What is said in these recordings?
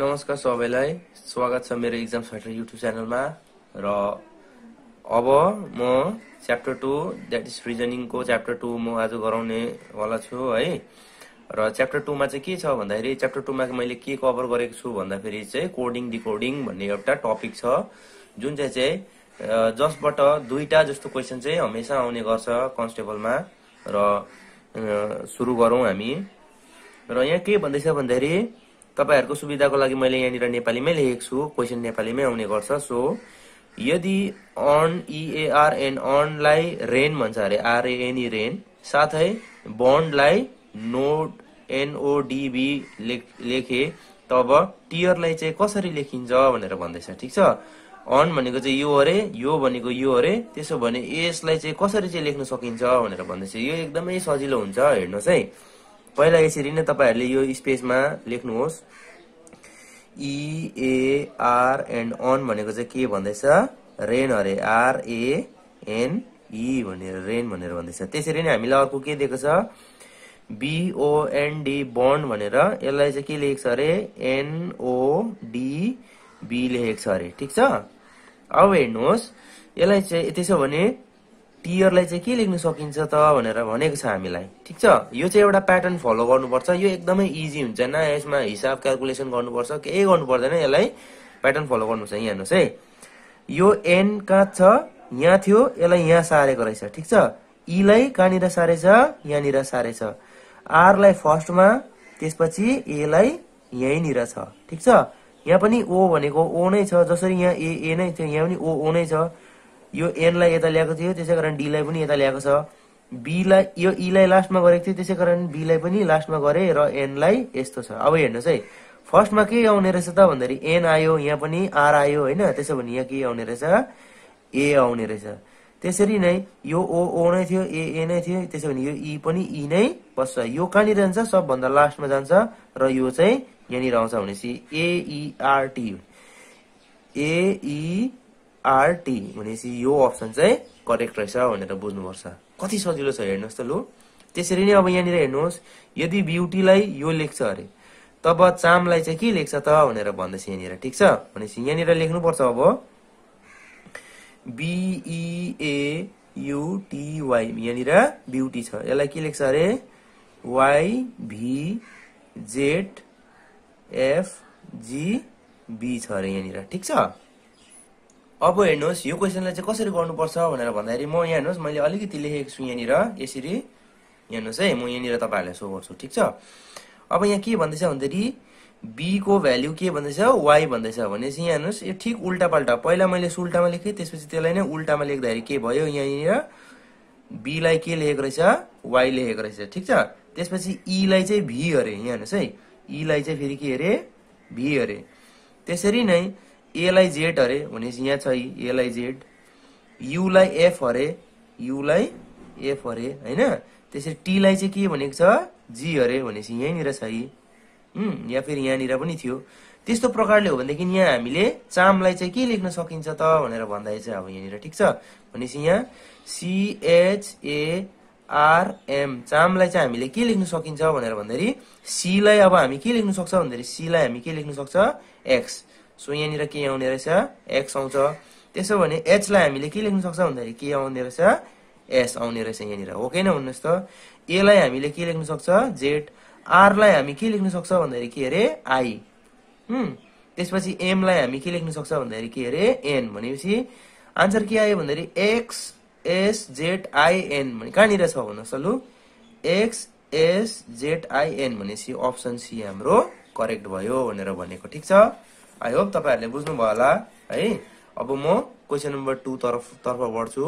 नमस्कार सबैलाई स्वागत छ मेरो इक्जाम फाइटर युट्युब च्यानलमा र अब म च्याप्टर टू द्याट इज रिजनिङको च्याप्टर टू म आज गराउनेवाला छु है र च्याप्टर टूमा चाहिँ के छ भन्दाखेरि च्याप्टर टूमा मैले के कभर गरेको छु भन्दाखेरि चाहिँ कोडिङ डिकोडिङ भन्ने एउटा टपिक छ जुन चाहिँ चाहिँ जसबाट दुईवटा जस्तो क्वेसन चाहिँ हमेसा आउने गर्छ कन्स्टेबलमा र सुरु गरौँ हामी र यहाँ के भन्दैछ भन्दाखेरि तपाईँहरूको सुविधाको लागि मैले यहाँनिर नेपालीमै लेखेको छु क्वेसन नेपालीमै आउने गर्छ सो यदि अन इएआर एन अनलाई रेन भन्छ अरे आरएनई रेन e, साथै बन्डलाई नोड एनओडिबी लेखे तब टियरलाई चाहिँ कसरी लेखिन्छ भनेर भन्दैछ ठिक छ अन भनेको चाहिँ यो अरे यो भनेको यो अरे त्यसो भने यसलाई चाहिँ कसरी चाहिँ लेख्न सकिन्छ भनेर भन्दैछ यो एकदमै सजिलो हुन्छ हेर्नुहोस् है पहिला यसरी नै तपाईँहरूले यो स्पेसमा लेख्नुहोस् इएआर एन्ड अन भनेको चाहिँ के भन्दैछ रेन अरे आर ए एन ई भनेर रेन भनेर भन्दैछ त्यसरी नै हामीलाई अर्को के दिएको छ बिओएनडी बन्ड भनेर यसलाई चाहिँ के लेखेको छ अरे एनओडिबी लेखेको छ अरे ठिक छ अब हेर्नुहोस् यसलाई चाहिँ त्यसो भने टियरलाई चाहिँ के लेख्न सकिन्छ त भनेर भनेको छ हामीलाई ठिक छ यो चाहिँ एउटा प्याटर्न फलो गर्नुपर्छ यो एकदमै इजी हुन्छ न यसमा हिसाब क्यालकुलेसन गर्नुपर्छ केही गर्नु पर्दैन यसलाई प्याटर्न फलो गर्नुपर्छ यहाँ हेर्नुहोस् है यो एन कहाँ छ यहाँ थियो यसलाई यहाँ सारेको रहेछ ठिक छ ईलाई कहाँनिर सारेछ यहाँनिर सारेछ आरलाई फर्स्टमा त्यसपछि एलाई यहीँनिर छ ठिक छ यहाँ पनि ओ भनेको ओ नै छ जसरी यहाँ ए ए नै थियो यहाँ पनि ओ ओ नै छ यो एनलाई यता ल्याएको थियो त्यसै कारण डीलाई पनि यता ल्याएको छ बीलाई यो ईलाई लास्टमा गरेको थियो त्यसै कारण बीलाई पनि लास्टमा गरेँ र एनलाई यस्तो छ अब हेर्नुहोस् है फर्स्टमा के आउने रहेछ त भन्दाखेरि एन आयो यहाँ पनि आर आयो होइन त्यसो भने यहाँ के आउने रहेछ ए आउने रहेछ त्यसरी नै यो ओ ओ नै थियो ए ए नै थियो त्यसो भने यो ई e पनि ई e नै बस्छ यो कहाँनिर जान्छ सबभन्दा लास्टमा जान्छ र यो चाहिँ यहाँनिर आउँछ भनेपछि एइआरटी एइ e, आरटी भनेपछि यो अप्सन चाहिँ करेक्ट रहेछ भनेर बुझ्नुपर्छ कति सजिलो छ हेर्नुहोस् त लु त्यसरी नै अब यहाँनिर हेर्नुहोस् यदि ब्युटीलाई यो लेख्छ अरे तब चामलाई चाहिँ के लेख्छ त भनेर भन्दैछ यहाँनिर ठिक छ भनेपछि यहाँनिर लेख्नुपर्छ अब बिइएयुटिवाई e यहाँनिर ब्युटी छ यसलाई के लेख्छ अरे वाइभिजेड एफजिबी छ अरे यहाँनिर ठिक छ अब हेर्नुहोस् यो क्वेसनलाई चाहिँ कसरी गर्नुपर्छ भनेर भन्दाखेरि म यहाँ हेर्नुहोस् मैले अलिकति लेखेको छु यहाँनिर यसरी हेर्नुहोस् है म यहाँनिर तपाईँहरूलाई सो गर्छु ठिक छ अब यहाँ के भन्दैछ भन्दाखेरि बीको भ्याल्यु के भन्दैछ वाई भन्दैछ भनेपछि यहाँ हेर्नुहोस् यो ठिक उल्टा पाल्टा पहिला मैले उल्टामा लेखेँ त्यसपछि त्यसलाई नै उल्टामा लेख्दाखेरि के भयो यहाँनिर बीलाई के लेखेको रहेछ वाई लेखेको रहेछ ठिक छ त्यसपछि ईलाई e चाहिँ भी अरे यहाँ हेर्नुहोस् है ईलाई e चाहिँ फेरि के अरे भी अरे त्यसरी नै एलाई जेड अरे भनेपछि यहाँ छ एलाई जेड युलाई एफ अरे युलाई एफ अरे होइन त्यसरी टीलाई चाहिँ के भनेको छ जी अरे भनेपछि यहीँनिर छ या फेरि यहाँनिर पनि थियो त्यस्तो प्रकारले हो भनेदेखि यहाँ हामीले चामलाई चाहिँ के लेख्न सकिन्छ त भनेर भन्दाखेरि चाहिँ अब यहाँनिर ठिक छ भनेपछि यहाँ सिएचएआरएम चामलाई चाहिँ हामीले के लेख्न सकिन्छ भनेर भन्दाखेरि सीलाई अब हामी के लेख्न सक्छ भन्दाखेरि सीलाई हामी के लेख्न सक्छ एक्स सो यहाँनिर के आउने रहेछ एक्स आउँछ त्यसो भने एचलाई हामीले के लेख्न सक्छ भन्दाखेरि के आउने रहेछ एस आउने रहेछ यहाँनिर हो कि भन्नुहोस् त एलाई हामीले के लेख्न सक्छ जेड आरलाई हामी के लेख्न सक्छ भन्दाखेरि के अरे आई त्यसपछि एमलाई हामी के लेख्न सक्छ भन्दाखेरि के अरे एन भनेपछि आन्सर के आयो भन्दाखेरि एक्स एस जेड आई भने कहाँनिर छ भन्नुहोस् त लु एक्स एस जेड आई भनेपछि अप्सन सी हाम्रो करेक्ट भयो भनेर भनेको ठिक छ आई होप तपाईँहरूले बुझ्नुभयो होला है अब म क्वेसन नम्बर टू तर्फ तर्फ बढ्छु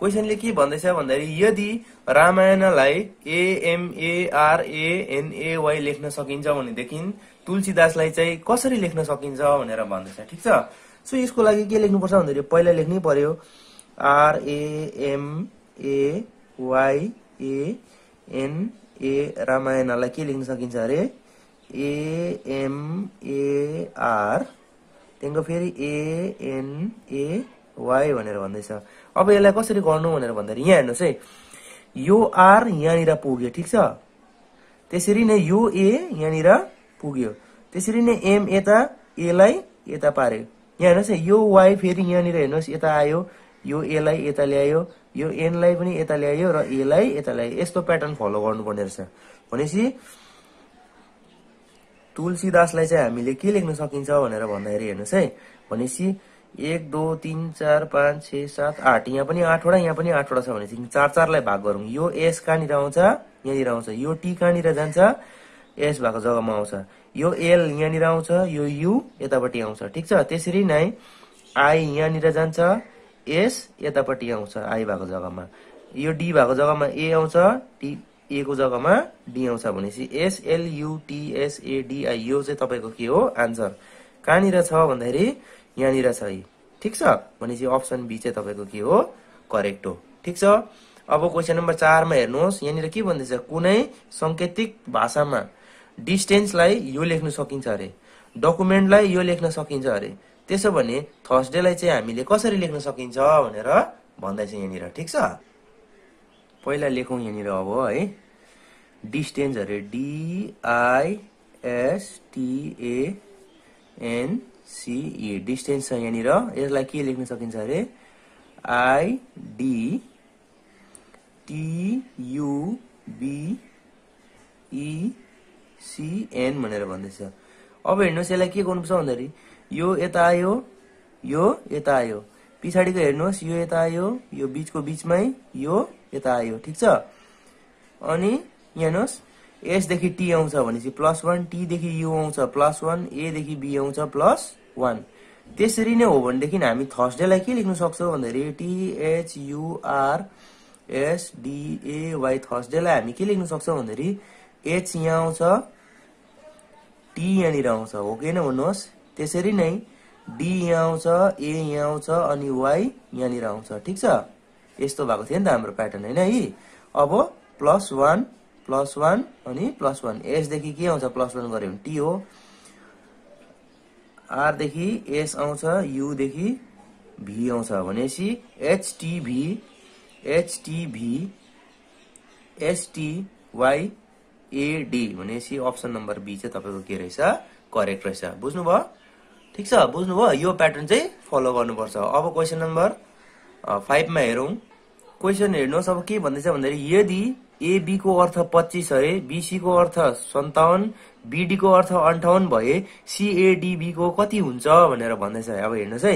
क्वेसनले के भन्दैछ भन्दाखेरि यदि रामायणलाई एएमएआरएएनएवाई लेख्न सकिन्छ भनेदेखि तुलसीदासलाई चाहिँ कसरी लेख्न सकिन्छ भनेर भन्दैछ ठिक छ सो यसको लागि के लेख्नुपर्छ भन्दाखेरि पहिला लेख्नै पर्यो आरएमएवाई एनए रामायणलाई के लेख्न सकिन्छ अरे ए त्यहाँदेखिको फेरि एएनएवाई भनेर भन्दैछ अब यसलाई कसरी गर्नु भनेर भन्दाखेरि यहाँ हेर्नुहोस् है यो आर यहाँनिर पुग्यो ठिक छ त्यसरी नै यो ए यहाँनिर पुग्यो त्यसरी नै एम यता एलाई यता पार्यो यहाँ हेर्नुहोस् है यो वाई फेरि यहाँनिर हेर्नुहोस् यता आयो यो एलाई यता ल्यायो यो एनलाई पनि यता ल्यायो र एलाई यता ल्यायो यस्तो प्याटर्न फलो गर्नुपर्ने रहेछ भनेपछि तुलसीदासलाई चाहिँ हामीले के लेख्न सकिन्छ भनेर भन्दाखेरि हेर्नुहोस् है भनेपछि एक दो तिन चार पाँच छ सात आठ यहाँ पनि आठवटा यहाँ पनि आठवटा छ भनेपछि चार चारलाई भाग गरौँ यो एस कहाँनिर आउँछ यहाँनिर आउँछ यो टी कहाँनिर जान्छ एस भएको जग्गामा आउँछ यो एल यहाँनिर आउँछ यो यु यतापट्टि आउँछ ठिक छ त्यसरी नै आई यहाँनिर जान्छ एस यतापट्टि आउँछ आई भएको जग्गामा यो डी भएको जग्गामा ए आउँछ टी ए को जग्गामा डी आउँछ भनेपछि एसएलयुटिएसएडिआई यो चाहिँ तपाईँको के हो आन्सर कहाँनिर छ भन्दाखेरि यहाँनिर छ है ठिक छ भनेपछि अप्सन बी चाहिँ तपाईँको के हो करेक्ट हो ठिक छ अब क्वेसन नम्बर चारमा हेर्नुहोस् यहाँनिर के भन्दैछ कुनै साङ्केतिक भाषामा डिस्टेन्सलाई यो लेख्न सकिन्छ अरे डकुमेन्टलाई यो लेख्न सकिन्छ अरे त्यसो भने थर्सडेलाई चाहिँ हामीले कसरी लेख्न सकिन्छ भनेर भन्दैछ यहाँनिर ठिक छ पहिला लेखौँ यहाँनिर अब है डिस्टेन्स अरे डिआइएसटिएनसिई डिस्टेन्स छ यहाँनिर यसलाई के लेख्न सकिन्छ अरे आइडिटियुबिइसिएन e भनेर भन्दैछ अब हेर्नुहोस् यसलाई के गर्नुपर्छ भन्दाखेरि यो यता आयो यो यता आयो पछाडिको हेर्नुहोस् यो यता आयो यो बिचको बिचमै यो यता आयो ठिक छ अनि हेर्नुहोस् एसदेखि टी आउँछ भनेपछि प्लस वान टीदेखि यु आउँछ प्लस वान एदेखि बी आउँछ प्लस वान त्यसरी नै हो भनेदेखि हामी थर्सडेलाई के लेख्न सक्छौँ भन्दाखेरि टिएचयुआर एसडिएवाई थर्सडेलाई हामी के लेख्न सक्छौँ भन्दाखेरि एच यहाँ आउँछ टी यहाँनिर आउँछ हो कि भन्नुहोस् त्यसरी नै डी यहाँ आउँछ ए यहाँ आउँछ अनि वाई यहाँनिर आउँछ ठिक छ यस्तो भएको थियो नि त हाम्रो प्याटर्न होइन है अब प्लस वान प्लस वान अनि प्लस वान एसदेखि के आउँछ प्लस वान गऱ्यो भने टी हो आरदेखि एस आउँछ युदेखि भी आउँछ भनेपछि एचटिभी एचटिभी एसटिवाई एडी भनेपछि अप्सन नम्बर बी चाहिँ तपाईँको के रहेछ करेक्ट रहेछ बुझ्नुभयो ठिक छ बुझ्नुभयो यो प्याटर्न चाहिँ फलो गर्नुपर्छ अब क्वेसन नम्बर फाइभमा हेरौँ क्वेसन हेर्नुहोस् अब के भन्दैछ भन्दाखेरि यदि एबी को अर्थ पच्चिस अरे बिसीको को अर्थ सन्ताउन बिडीको को अर्थ अन्ठाउन्न भए सिएडिबीको को कति हुन्छ भनेर भन्दैछ अब हेर्नुहोस् है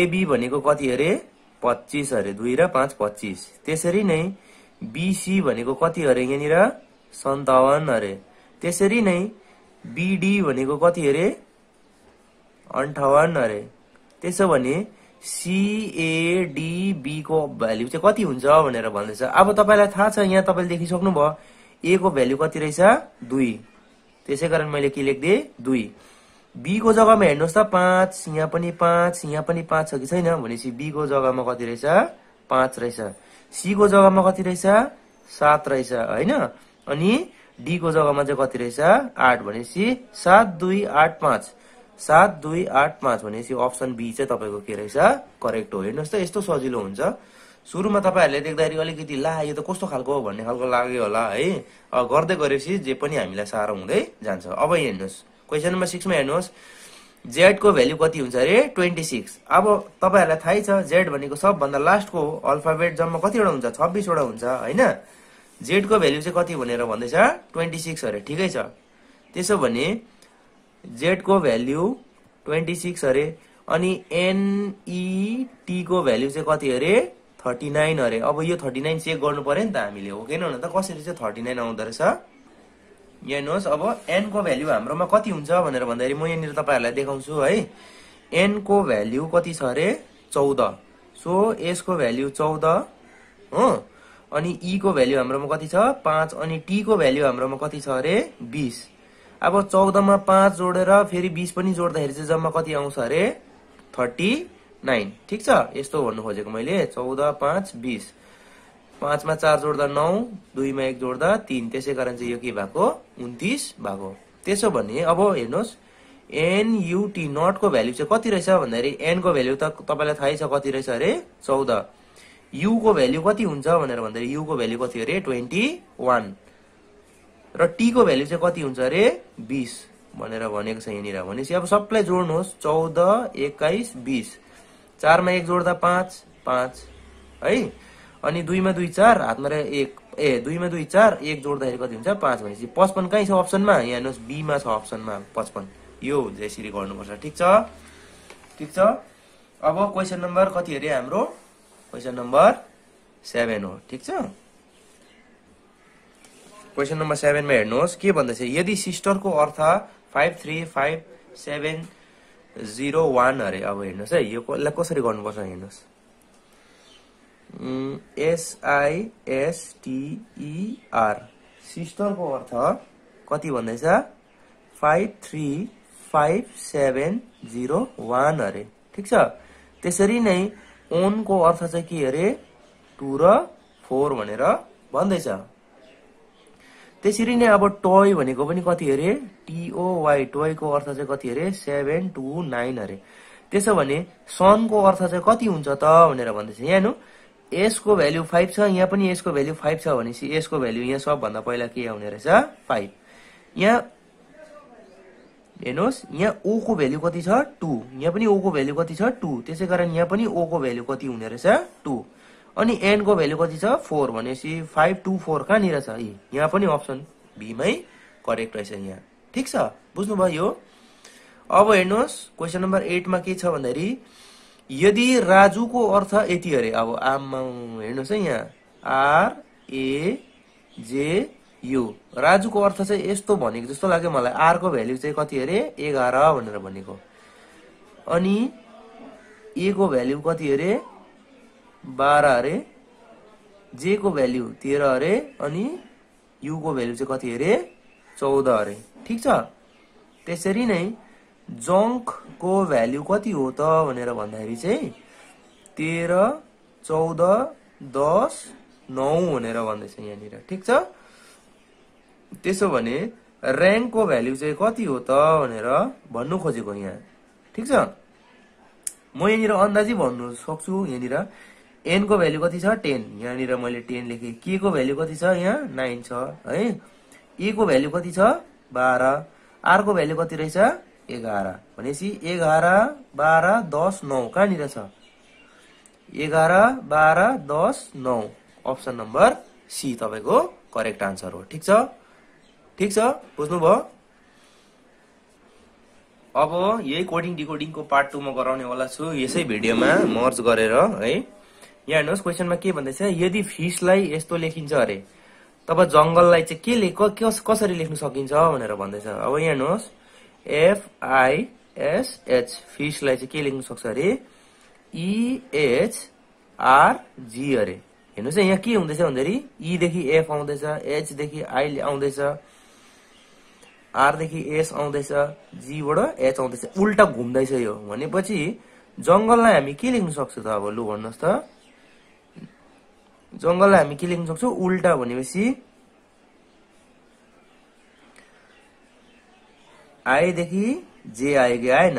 एबी भनेको कति अरे पच्चिस अरे दुई र पाँच पच्चिस त्यसरी नै बिसी भनेको कति अरे यहाँनिर सन्ताउन्न अरे त्यसरी नै बिडी भनेको कति अरे अन्ठाउन्न अरे त्यसो भने सिएडिबीको भ्यालु चाहिँ कति हुन्छ भनेर भन्दैछ अब तपाईँलाई थाहा छ यहाँ तपाईँले देखिसक्नुभयो को भ्यालु कति रहेछ दुई त्यसै कारण मैले के लेखिदिएँ दुई बीको जग्गामा हेर्नुहोस् त पाँच यहाँ पनि पाँच यहाँ पनि पाँच छ कि छैन भनेपछि बीको जग्गामा कति रहेछ पाँच रहेछ सीको जग्गामा कति रहेछ सात रहेछ होइन अनि डीको जग्गामा चाहिँ कति रहेछ आठ भनेपछि सात दुई आठ पाँच सात दुई आठ पाँच भनेपछि अप्सन बी चाहिँ तपाईँको के रहेछ करेक्ट हो हेर्नुहोस् त यस्तो सजिलो हुन्छ सुरुमा तपाईँहरूले देख्दाखेरि अलिकति ला यो त कस्तो खालको हो भन्ने खालको लाग्यो होला है गर्दै गरेपछि जे पनि हामीलाई साह्रो हुँदै जान्छ अब हेर्नुहोस् क्वेसन नम्बर सिक्समा हेर्नुहोस् जेडको भेल्यु कति हुन्छ अरे ट्वेन्टी सिक्स अब तपाईँहरूलाई थाहै छ जेड भनेको सबभन्दा लास्टको अल्फाबेट जम्मा कतिवटा हुन्छ छब्बिसवटा हुन्छ होइन जेडको भेल्यु चाहिँ कति भनेर भन्दैछ ट्वेन्टी सिक्स अरे ठिकै छ त्यसो भने जेडको भेल्यु ट्वेन्टी सिक्स अरे अनि एनइटीको भेल्यु चाहिँ कति अरे थर्टी नाइन अरे अब यो थर्टी नाइन चेक गर्नु पऱ्यो नि त हामीले हो किन नभन त कसरी चाहिँ थर्टी नाइन आउँदो रहेछ यहाँ हेर्नुहोस् अब एनको भेल्यु हाम्रोमा कति हुन्छ भनेर भन्दाखेरि म यहाँनिर तपाईँहरूलाई देखाउँछु है एनको भेल्यु कति छ अरे चौध सो एसको भेल्यु चौध हो अनि ईको भेल्यु हाम्रोमा कति छ पाँच अनि टीको भेल्यु हाम्रोमा कति छ अरे बिस अब चौधमा पाँच जोडेर फेरि बिस पनि जोड्दाखेरि चाहिँ जम्मा कति आउँछ अरे थर्टी नाइन ठिक छ यस्तो भन्नु खोजेको मैले चौध पाँच बिस पाँचमा चार जोड्दा नौ दुईमा एक जोड्दा तिन त्यसै कारण चाहिँ यो के भएको उन्तिस भएको त्यसो भने अब हेर्नुहोस् एनयुटी नटको भ्याल्यु चाहिँ कति रहेछ भन्दाखेरि एनको भ्याल्यु त तपाईँलाई थाहै छ कति रहेछ अरे चौध युको भ्याल्यु कति हुन्छ भनेर भन्दाखेरि युको भ्याल्यु कति अरे ट्वेन्टी वान र टीको भ्याल्यु चाहिँ कति हुन्छ अरे बिस भनेर भनेको छ यहाँनिर भनेपछि अब सबलाई जोड्नुहोस् चौध एक्काइस बिस चारमा एक जोड्दा पाँच पाँच है अनि दुईमा दुई चार हातमा रहे एक ए दुईमा दुई चार एक जोड्दाखेरि कति हुन्छ पाँच भनेपछि पचपन्न कहीँ छ अप्सनमा यहाँ हेर्नुहोस् बीमा छ अप्सनमा पचपन्न यो हुन्छ यसरी गर्नुपर्छ ठिक छ ठिक छ अब क्वेसन नम्बर कति अरे हाम्रो क्वेसन नम्बर सेभेन हो ठिक छ क्वेसन नम्बर सेभेनमा हेर्नुहोस् के भन्दैछ यदि सिस्टरको अर्थ five three five seven zero one अरे अब हेर्नुहोस् है यो कसरी गर्नुपर्छ हेर्नुहोस् एसआइएसटिईआर सिस्टरको अर्थ कति भन्दैछ five three five seven zero one अरे ठिक छ त्यसरी नै ओनको अर्थ चाहिँ के अरे टु र फोर भनेर भन्दैछ त्यसरी नै अब टोय भनेको पनि कति अरे टिओवाई टोयको अर्थ चाहिँ कति अरे सेभेन टू नाइन अरे त्यसो भने सनको अर्थ चाहिँ कति हुन्छ त भनेर भन्दैछ यहाँ हेर्नु यसको फाइभ छ यहाँ पनि यसको भेल्यु फाइभ छ भनेपछि यसको भेल्यु यहाँ सबभन्दा पहिला के आउने रहेछ फाइभ यहाँ हेर्नुहोस् यहाँ ओको भेल्यु कति छ टू यहाँ पनि ओको भेल्यु कति छ टू त्यसै कारण यहाँ पनि ओको भेल्यु कति हुने रहेछ टू अनि एनको भेल्यु कति छ फोर भनेपछि फाइभ टू फोर कहाँनिर छ ए यहाँ पनि अप्सन बीमै करेक्ट रहेछ यहाँ ठिक छ बुझ्नुभयो यो अब हेर्नुहोस् क्वेसन नम्बर एटमा के छ भन्दाखेरि यदि राजुको अर्थ यति अरे अब आमा हेर्नुहोस् है यहाँ आर ए जे यु राजुको अर्थ चाहिँ यस्तो भनेको जस्तो लाग्यो मलाई आरको भेल्यु चाहिँ कति अरे एघार भनेर भनेको अनि ए को भेल्यु कति अरे बाह्र अरे जे को भ्याल्यु तेह्र अरे अनि युको भ्याल्यु चाहिँ कति अरे चौध अरे ठिक छ त्यसरी नै जङ्कको भ्याल्यु कति हो त भनेर भन्दाखेरि चाहिँ तेह्र चौध दस नौ भनेर भन्दैछ यहाँनिर ठिक छ त्यसो भने ऱ्याङ्कको भ्याल्यु चाहिँ कति हो त भनेर भन्नु खोजेको यहाँ ठिक छ म यहाँनिर अन्दाजी भन्नु सक्छु यहाँनिर एनको भ्यालु कति छ टेन यहाँनिर मैले टेन लेखेँ के को भ्यालु कति छ यहाँ नाइन छ है ए e को भ्यालु कति छ बाह्र आरको भ्यालु कति रहेछ एघार भनेपछि एघार बाह्र दस नौ कहाँनिर छ एघार बाह्र दस नौ अप्सन नम्बर सी तपाईँको करेक्ट आन्सर हो ठिक छ ठिक छ बुझ्नुभयो अब यही कोडिङ डिकोडिङको पार्ट टू म गराउनेवाला छु यसै भिडियोमा मर्ज गरेर है यहाँ हेर्नुहोस् क्वेसनमा के भन्दैछ यदि फिसलाई यस्तो लेखिन्छ अरे तब जङ्गललाई चाहिँ के लेख कसरी लेख्न सकिन्छ भनेर भन्दैछ अब यहाँ हेर्नुहोस् एफआइएसएच फिसलाई चाहिँ के लेख्न सक्छ अरे इएचआरजी e अरे हेर्नुहोस् है यहाँ के हुँदैछ भन्दाखेरि इदेखि e एफ आउँदैछ एचदेखि आई आउँदैछ आरदेखि एस आउँदैछ जीबाट एच आउँदैछ उल्टा घुम्दैछ यो भनेपछि जङ्गललाई हामी के लेख्न सक्छ त अब लु भन्नुहोस् त जङ्गललाई हामी के लेख्न सक्छौँ उल्टा भनेपछि आएदेखि जे आयो कि आएन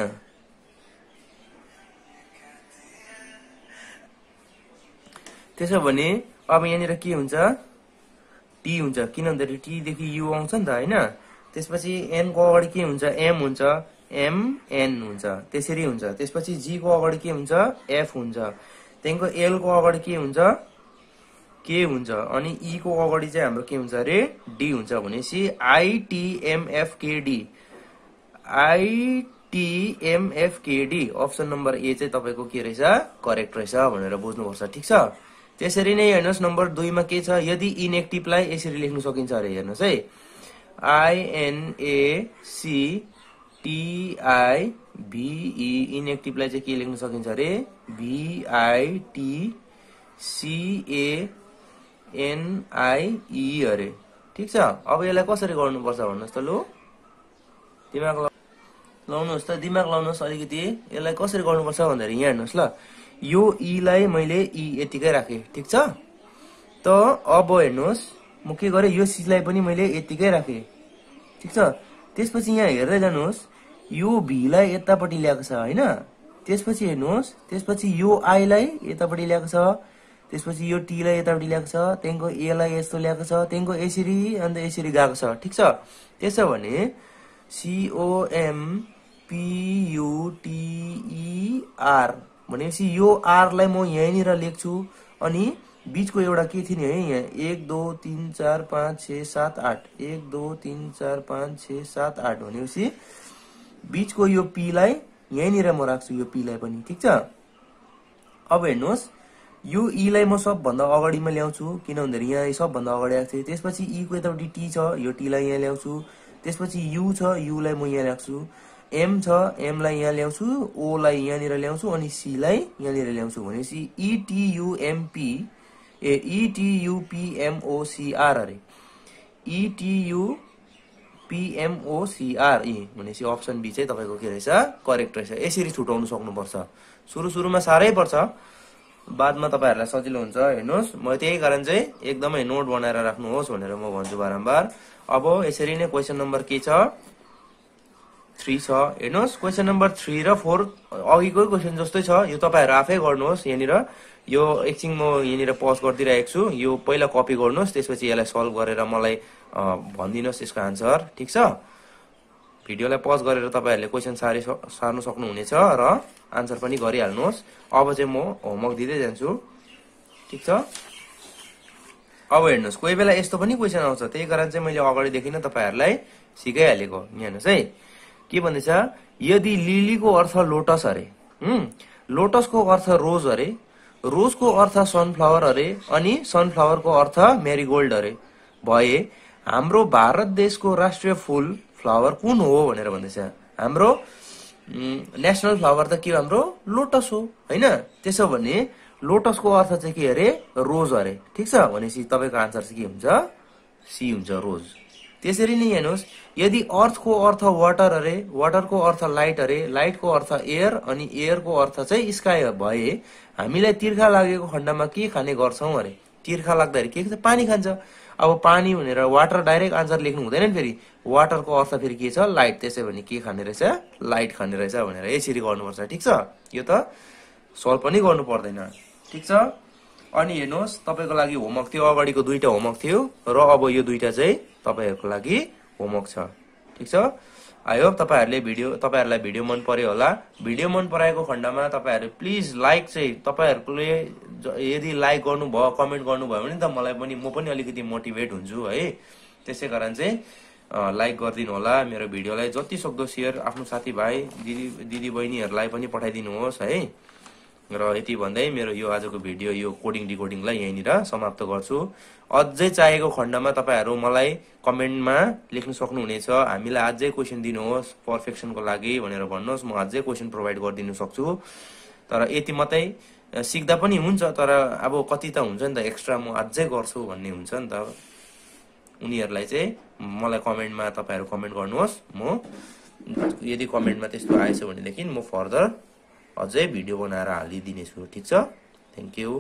त्यसो भने अब यहाँनिर के हुन्छ टी हुन्छ किन भन्दाखेरि टीदेखि यु आउँछ नि त होइन त्यसपछि एनको अगाडि के हुन्छ एम हुन्छ एम एन हुन्छ त्यसरी हुन्छ त्यसपछि जीको अगाडि के हुन्छ एफ हुन्छ त्यहाँदेखिको एलको अगाडि के हुन्छ के हुन्छ अनि ई e को अगाडि चाहिँ हाम्रो के हुन्छ अरे डी हुन्छ भनेपछि आइटिएमएफकेडी आइटिएमएफकेडी अप्सन नम्बर ए चाहिँ तपाईँको के रहेछ करेक्ट रहेछ भनेर बुझ्नुपर्छ ठिक छ त्यसरी नै हेर्नुहोस् नम्बर दुईमा के छ यदि इनेक्टिभलाई यसरी लेख्न सकिन्छ अरे हेर्नुहोस् है आइएनएसिटिआइभिई इनेक्टिभलाई e, चाहिँ के लेख्न सकिन्छ अरे भिआइटिसिए C A एनआइई अरे ठिक छ अब यसलाई कसरी गर्नुपर्छ भन्नुहोस् त लु दिमाग लाउनुहोस् त दिमाग लाउनुहोस् अलिकति यसलाई कसरी गर्नुपर्छ भन्दाखेरि यहाँ हेर्नुहोस् ल यो ईलाई मैले ई यतिकै राखेँ ठिक छ त अब हेर्नुहोस् म के गरेँ यो सीलाई पनि मैले यतिकै राखेँ ठिक छ त्यसपछि यहाँ हेर्दै जानुहोस् यो भीलाई यतापट्टि ल्याएको छ होइन त्यसपछि हेर्नुहोस् त्यसपछि यो आईलाई यतापट्टि ल्याएको छ त्यसपछि यो टीलाई यतापट्टि ल्याएको छ त्यहाँदेखिको एलाई यस्तो ल्याएको छ त्यहाँदेखिको यसरी अन्त यसरी गएको छ ठिक छ त्यसो भने सिओएम पियुटिईआर e भनेपछि यो आरलाई म यहीँनिर लेख्छु अनि बिचको एउटा के थियो नि है यहाँ एक दो तिन चार पाँच छ सात आठ एक दो तिन चार पाँच छ सात आठ भनेपछि बिचको यो पीलाई यहीँनिर म राख्छु यो पीलाई पनि ठिक छ अब हेर्नुहोस् यो ईलाई म सबभन्दा अगाडिमा ल्याउँछु किन भन्दाखेरि यहाँ सबभन्दा अगाडि आएको थिएँ त्यसपछि ईको यतापट्टि टी छ यो टीलाई यहाँ ल्याउँछु त्यसपछि यु छ युलाई म यहाँ राख्छु एम छ एमलाई यहाँ ल्याउँछु ओलाई यहाँनिर ल्याउँछु अनि सीलाई यहाँनिर ल्याउँछु भनेपछि इटियुएमपी ए इटियुपिएमओसिआर अरे इटियुपिएमओसिआर ए भनेपछि अप्सन बी चाहिँ तपाईँको के रहेछ करेक्ट रहेछ यसरी छुटाउनु सक्नुपर्छ सुरु सुरुमा साह्रै पर्छ बादमा तपाईँहरूलाई सजिलो हुन्छ हेर्नुहोस् म त्यही कारण चाहिँ एकदमै नोट बनाएर राख्नुहोस् भनेर म भन्छु बारम्बार अब यसरी नै क्वेसन नम्बर के छ थ्री छ हेर्नुहोस् क्वेसन नम्बर थ्री र फोर अघिकै क्वेसन जस्तै छ यो तपाईँहरू आफै गर्नुहोस् यहाँनिर यो एकछिन म यहाँनिर पज गरिदिइरहेको छु यो पहिला कपी गर्नुहोस् त्यसपछि यसलाई सल्भ गरेर मलाई भनिदिनुहोस् यसको आन्सर ठिक छ भिडियोलाई पज गरेर तपाईँहरूले क्वेसन सारे सार्नु सक्नुहुनेछ र आन्सर पनि गरिहाल्नुहोस् अब चाहिँ म होमवर्क दिँदै जान्छु ठिक छ अब हेर्नुहोस् कोही बेला यस्तो पनि क्वेसन आउँछ त्यही कारण चाहिँ मैले अगाडिदेखि नै तपाईँहरूलाई सिकाइहालेको हेर्नुहोस् है के भन्दैछ यदि लिलीको अर्थ लोटस अरे लोटसको अर्थ रोज अरे रोजको अर्थ सनफ्लावर अरे अनि सनफ्लावरको अर्थ मेरिगोल्ड अरे भए हाम्रो भारत देशको राष्ट्रिय फुल फ्लावर कुन हो भनेर भन्दैछ हाम्रो नेसनल फ्लावर त के हो हाम्रो लोटस हो होइन त्यसो भने लोटसको अर्थ चाहिँ के अरे रोज अरे ठिक छ भनेपछि तपाईँको आन्सर चाहिँ के हुन्छ सी हुन्छ रोज त्यसरी नै हेर्नुहोस् यदि अर्थको अर्थ वाटर अरे वाटरको अर्थ लाइट अरे लाइटको अर्थ एयर अनि एयरको अर्थ चाहिँ स्काई भए हामीलाई तिर्खा लागेको खण्डमा के खाने गर्छौँ अरे तिर्खा लाग्दाखेरि के खान्छ पानी खान्छ अब पानी भनेर वाटर डाइरेक्ट आन्सर लेख्नु हुँदैन नि फेरि वाटरको अर्थ फेरि के छ लाइट त्यसै भने के खाने रहेछ लाइट खाने रहेछ भनेर यसरी गर्नुपर्छ ठिक छ यो त सल्भ पनि गर्नु पर्दैन ठिक छ अनि हेर्नुहोस् तपाईँको लागि होमवर्क थियो अगाडिको दुईवटा होमवर्क थियो र अब यो दुईवटा चाहिँ तपाईँहरूको लागि होमवर्क छ ठिक छ आई होप तपाईँहरूले भिडियो तपाईँहरूलाई भिडियो मन पर्यो होला भिडियो मन पराएको खण्डमा तपाईँहरू प्लिज लाइक चाहिँ तपाईँहरूले यदि लाइक गर्नुभयो कमेन्ट गर्नुभयो भने त मलाई पनि म पनि अलिकति मोटिभेट हुन्छु है त्यसै कारण चाहिँ लाइक गरिदिनु होला मेरो भिडियोलाई जति सक्दो सेयर आफ्नो साथीभाइ दिदी दिदी पनि पठाइदिनुहोस् है र यति भन्दै मेरो यो आजको भिडियो यो कोडिङ डिकोडिङलाई यहीँनिर समाप्त गर्छु अझै चाहेको खण्डमा तपाईँहरू मलाई कमेन्टमा लेख्न सक्नुहुनेछ हामीलाई अझै क्वेसन दिनुहोस् पर्फेक्सनको लागि भनेर भन्नुहोस् म अझै क्वेसन प्रोभाइड गरिदिनु सक्छु तर यति मात्रै सिक्दा पनि हुन्छ तर अब कति त हुन्छ नि त एक्स्ट्रा म अझै गर्छु भन्ने हुन्छ नि त उनीहरूलाई चाहिँ मलाई कमेन्टमा तपाईँहरू कमेन्ट गर्नुहोस् म यदि कमेन्टमा त्यस्तो आएछ भनेदेखि म फर्दर अझै भिडियो बनाएर हालिदिनेछु ठिक छ थ्याङ्क यू